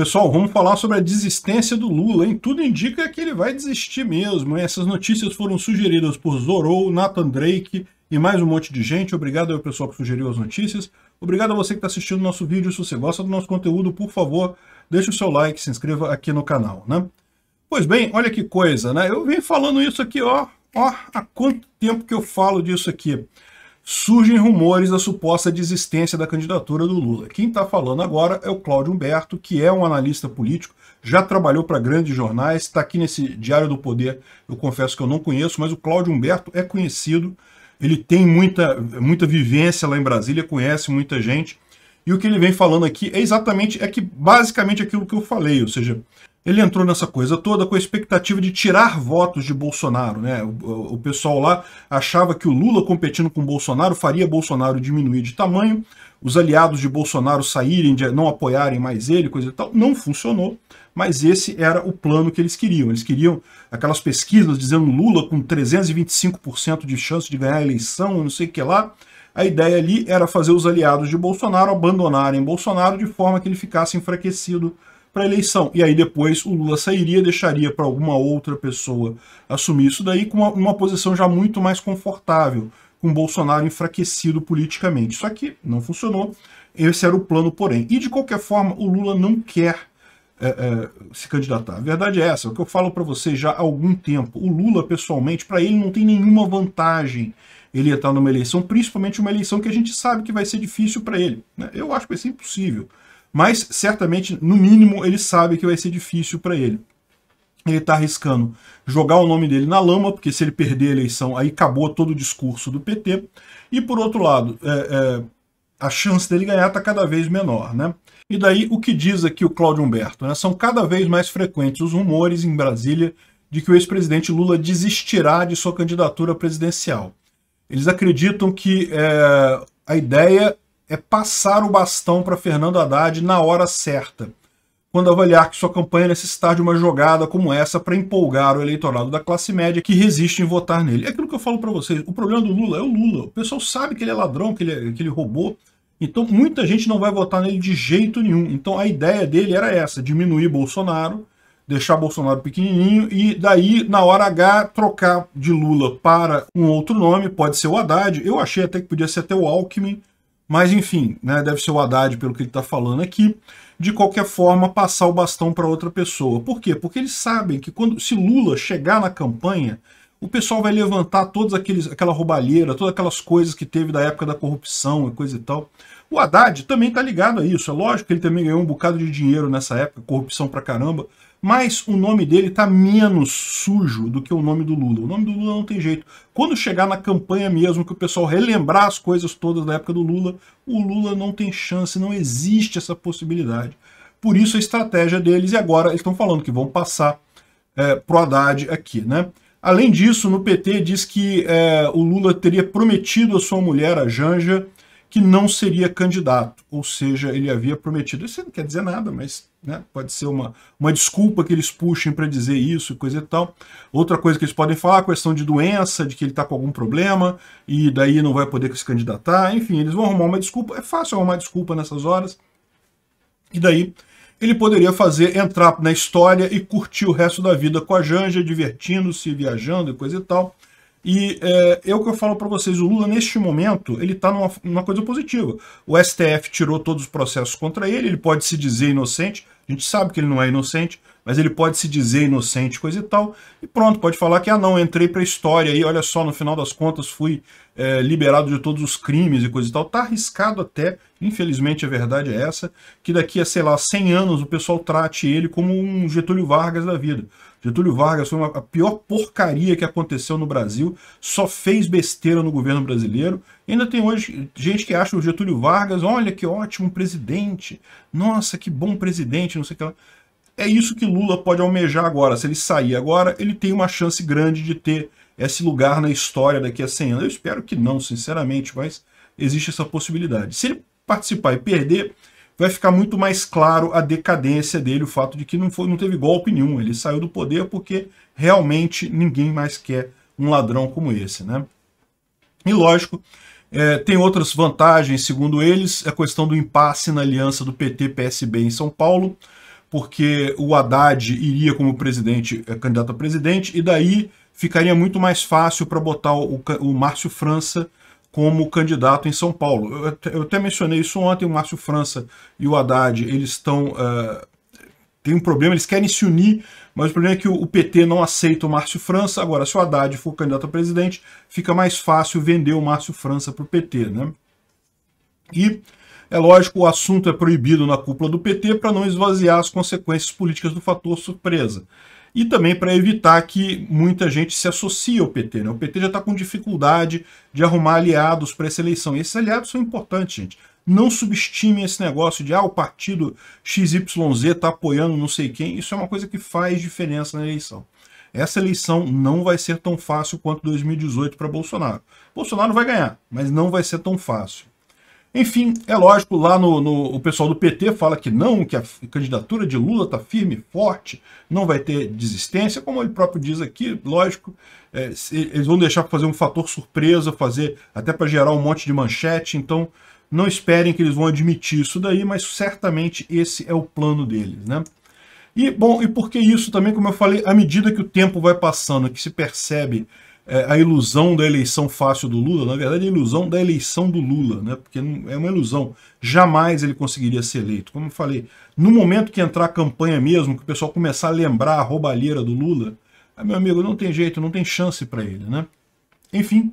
Pessoal, vamos falar sobre a desistência do Lula, hein? Tudo indica que ele vai desistir mesmo. Essas notícias foram sugeridas por Zorou, Nathan Drake e mais um monte de gente. Obrigado ao pessoal que sugeriu as notícias. Obrigado a você que está assistindo o nosso vídeo. Se você gosta do nosso conteúdo, por favor, deixe o seu like, se inscreva aqui no canal, né? Pois bem, olha que coisa, né? Eu venho falando isso aqui, ó, ó, há quanto tempo que eu falo disso aqui surgem rumores da suposta desistência da candidatura do Lula. Quem está falando agora é o Cláudio Humberto, que é um analista político, já trabalhou para grandes jornais, está aqui nesse Diário do Poder, eu confesso que eu não conheço, mas o Cláudio Humberto é conhecido, ele tem muita, muita vivência lá em Brasília, conhece muita gente, e o que ele vem falando aqui é exatamente, é que basicamente aquilo que eu falei, ou seja, ele entrou nessa coisa toda com a expectativa de tirar votos de Bolsonaro. Né? O, o, pessoal lá achava que o Lula competindo com Bolsonaro faria Bolsonaro diminuir de tamanho, os aliados de Bolsonaro saírem, de não apoiarem mais ele, coisa e tal. Não funcionou, mas esse era o plano que eles queriam. Eles queriam aquelas pesquisas dizendo Lula com 325% de chance de ganhar a eleição, não sei o que lá. A ideia ali era fazer os aliados de Bolsonaro abandonarem Bolsonaro de forma que ele ficasse enfraquecido para a eleição. E aí depois o Lula sairia, deixaria para alguma outra pessoa assumir isso daí com uma, uma posição já muito mais confortável, com Bolsonaro enfraquecido politicamente. isso aqui não funcionou. Esse era o plano, porém. E de qualquer forma, o Lula não quer é, é, se candidatar. A verdade é essa, é o que eu falo para vocês já há algum tempo. O Lula, pessoalmente, para ele não tem nenhuma vantagem ele estar numa eleição, principalmente uma eleição que a gente sabe que vai ser difícil para ele. Né? Eu acho que vai ser impossível mas certamente, no mínimo, ele sabe que vai ser difícil para ele. Ele está arriscando jogar o nome dele na lama, porque se ele perder a eleição, aí acabou todo o discurso do PT. E, por outro lado, é, é, a chance dele ganhar está cada vez menor. Né? E daí, o que diz aqui o Cláudio Humberto? Né? São cada vez mais frequentes os rumores em Brasília de que o ex-presidente Lula desistirá de sua candidatura presidencial. Eles acreditam que é, a ideia é passar o bastão para Fernando Haddad na hora certa, quando avaliar que sua campanha necessitar de uma jogada como essa para empolgar o eleitorado da classe média que resiste em votar nele. É aquilo que eu falo para vocês, o problema do Lula é o Lula. O pessoal sabe que ele é ladrão, que ele, é, que ele roubou, então muita gente não vai votar nele de jeito nenhum. Então a ideia dele era essa, diminuir Bolsonaro, deixar Bolsonaro pequenininho e daí, na hora H, trocar de Lula para um outro nome, pode ser o Haddad. Eu achei até que podia ser até o Alckmin, mas enfim, né, deve ser o Haddad, pelo que ele está falando aqui, de qualquer forma passar o bastão para outra pessoa. Por quê? Porque eles sabem que quando se Lula chegar na campanha, o pessoal vai levantar todos aqueles, aquela roubalheira, todas aquelas coisas que teve da época da corrupção e coisa e tal. O Haddad também está ligado a isso. É lógico que ele também ganhou um bocado de dinheiro nessa época, corrupção para caramba, mas o nome dele está menos sujo do que o nome do Lula. O nome do Lula não tem jeito. Quando chegar na campanha mesmo, que o pessoal relembrar as coisas todas da época do Lula, o Lula não tem chance, não existe essa possibilidade. Por isso a estratégia deles, e agora eles estão falando que vão passar é, pro Haddad aqui, né? Além disso, no PT diz que é, o Lula teria prometido à sua mulher, a Janja, que não seria candidato. Ou seja, ele havia prometido. Isso não quer dizer nada, mas né? Pode ser uma, uma desculpa que eles puxem para dizer isso, coisa e tal. Outra coisa que eles podem falar, questão de doença, de que ele está com algum problema e daí não vai poder se candidatar. Enfim, eles vão arrumar uma desculpa. É fácil arrumar desculpa nessas horas. E daí ele poderia fazer entrar na história e curtir o resto da vida com a Janja, divertindo-se, viajando e coisa e tal. E é, é o que eu falo para vocês, o Lula neste momento, ele está numa, numa, coisa positiva. O STF tirou todos os processos contra ele, ele pode se dizer inocente, a gente sabe que ele não é inocente, mas ele pode se dizer inocente, coisa e tal, e pronto, pode falar que, ah não, entrei para a história aí, olha só, no final das contas fui é, liberado de todos os crimes e coisa e tal. Tá arriscado até, infelizmente a verdade é essa, que daqui a, sei lá, 100 anos o pessoal trate ele como um Getúlio Vargas da vida. Getúlio Vargas foi uma, a pior porcaria que aconteceu no Brasil, só fez besteira no governo brasileiro. ainda tem hoje gente que acha o Getúlio Vargas, olha que ótimo presidente, nossa, que bom presidente, não sei o que lá. É isso que Lula pode almejar agora. Se ele sair agora, ele tem uma chance grande de ter esse lugar na história daqui a 100 anos. Eu espero que não, sinceramente, mas existe essa possibilidade. Se ele participar e perder, vai ficar muito mais claro a decadência dele, o fato de que não, foi, não teve golpe nenhum. Ele saiu do poder porque realmente ninguém mais quer um ladrão como esse. Né? E lógico, é, tem outras vantagens, segundo eles, a questão do impasse na aliança do PT-PSB em São Paulo, porque o Haddad iria como presidente, é, candidato a presidente, e daí ficaria muito mais fácil para botar o, o Márcio França como candidato em São Paulo. Eu, eu até mencionei isso ontem, o Márcio França e o Haddad, eles estão... Uh, eh, tem um problema, eles querem se unir, mas o problema é que o PT não aceita o Márcio França. Agora, se o Haddad for candidato a presidente, fica mais fácil vender o Márcio França para o PT. Né? E, é lógico, o assunto é proibido na cúpula do PT para não esvaziar as consequências políticas do fator surpresa e também para evitar que muita gente se associe ao PT. Né? O PT já está com dificuldade de arrumar aliados para essa eleição. E esses aliados são importantes, gente. Não subestime esse negócio de ah, o partido XYZ está apoiando não sei quem. Isso é uma coisa que faz diferença na eleição. Essa eleição não vai ser tão fácil quanto 2018 para Bolsonaro. Bolsonaro vai ganhar, mas não vai ser tão fácil. Enfim, é lógico, lá no, no, o pessoal do PT fala que não, que a candidatura de Lula está firme, forte, não vai ter desistência, como ele próprio diz aqui, lógico, é, eles vão deixar para fazer um fator surpresa, fazer até para gerar um monte de manchete, então não esperem que eles vão admitir isso daí, mas certamente esse é o plano deles, né? E, bom, e por que isso também, como eu falei, à medida que o tempo vai passando, que se percebe é, a ilusão da eleição fácil do Lula, na verdade, é a ilusão da eleição do Lula, né? porque é uma ilusão. Jamais ele conseguiria ser eleito. Como eu falei, no momento que entrar a campanha mesmo, que o pessoal começar a lembrar a roubalheira do Lula, aí, ah, meu amigo, não tem jeito, não tem chance para ele. Né? Enfim,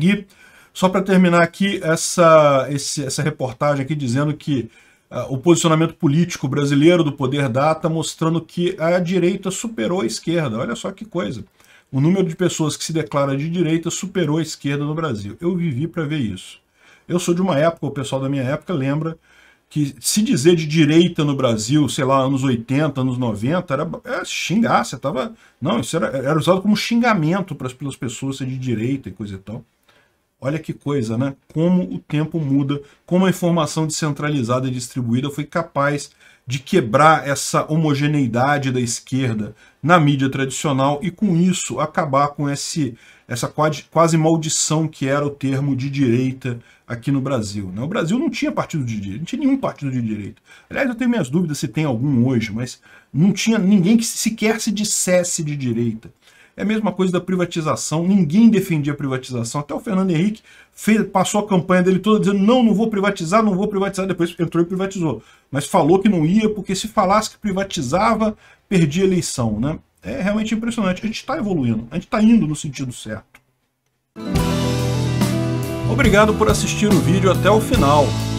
e só para terminar aqui essa, esse, essa reportagem aqui dizendo que uh, o posicionamento político brasileiro do poder data tá mostrando que a direita superou a esquerda. Olha só que coisa. O número de pessoas que se declara de direita superou a esquerda no Brasil. Eu vivi para ver isso. Eu sou de uma época, o pessoal da minha época lembra, que se dizer de direita no Brasil, sei lá, anos 80, anos 90, era, era é xingar, você tava... Não, isso era, era usado como xingamento para as pessoas ser de direita e coisa e tal. Olha que coisa, né? Como o tempo muda, como a informação descentralizada e distribuída foi capaz de quebrar essa homogeneidade da esquerda na mídia tradicional e, com isso, acabar com esse, essa quase, quase maldição que era o termo de direita aqui no Brasil. Né? O Brasil não tinha partido de direita, não tinha nenhum partido de direita. Aliás, eu tenho minhas dúvidas se tem algum hoje, mas não tinha ninguém que sequer se dissesse de direita. É a mesma coisa da privatização. Ninguém defendia a privatização. Até o Fernando Henrique fez, passou a campanha dele toda dizendo não, não vou privatizar, não vou privatizar. Depois entrou e privatizou. Mas falou que não ia, porque se falasse que privatizava, perdia a eleição. Né? É realmente impressionante. A gente está evoluindo, a gente está indo no sentido certo. Obrigado por assistir o vídeo até o final.